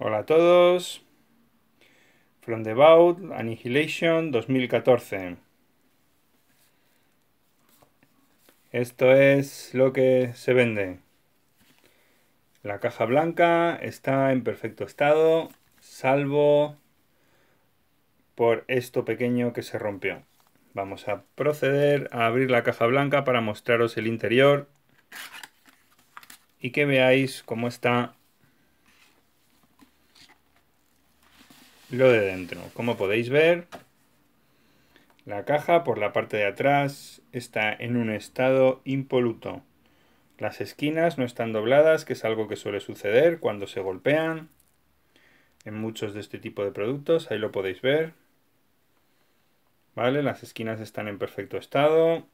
Hola a todos. From the Vault, Annihilation 2014. Esto es lo que se vende. La caja blanca está en perfecto estado, salvo por esto pequeño que se rompió. Vamos a proceder a abrir la caja blanca para mostraros el interior y que veáis cómo está lo de dentro. Como podéis ver, la caja por la parte de atrás está en un estado impoluto. Las esquinas no están dobladas, que es algo que suele suceder cuando se golpean en muchos de este tipo de productos, ahí lo podéis ver. Vale, las esquinas están en perfecto estado.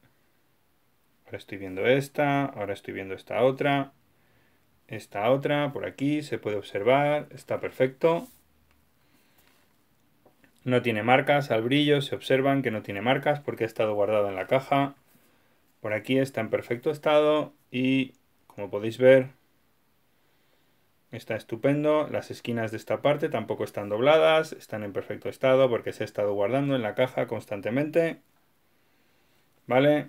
Ahora estoy viendo esta, ahora estoy viendo esta otra, esta otra, por aquí se puede observar, está perfecto. No tiene marcas al brillo, se observan que no tiene marcas porque ha estado guardado en la caja. Por aquí está en perfecto estado y como podéis ver está estupendo. Las esquinas de esta parte tampoco están dobladas, están en perfecto estado porque se ha estado guardando en la caja constantemente. ¿Vale?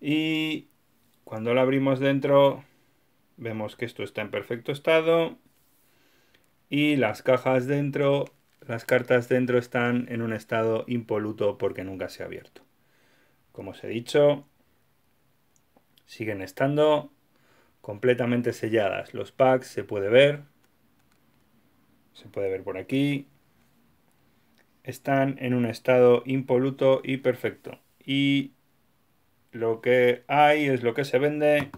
Y cuando la abrimos dentro vemos que esto está en perfecto estado y las cajas dentro las cartas dentro están en un estado impoluto porque nunca se ha abierto. Como os he dicho, siguen estando completamente selladas. Los packs se puede ver. Se puede ver por aquí. Están en un estado impoluto y perfecto. Y lo que hay es lo que se vende.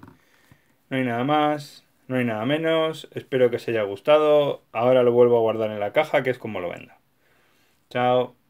No hay nada más. No hay nada menos, espero que os haya gustado. Ahora lo vuelvo a guardar en la caja, que es como lo venda. Chao.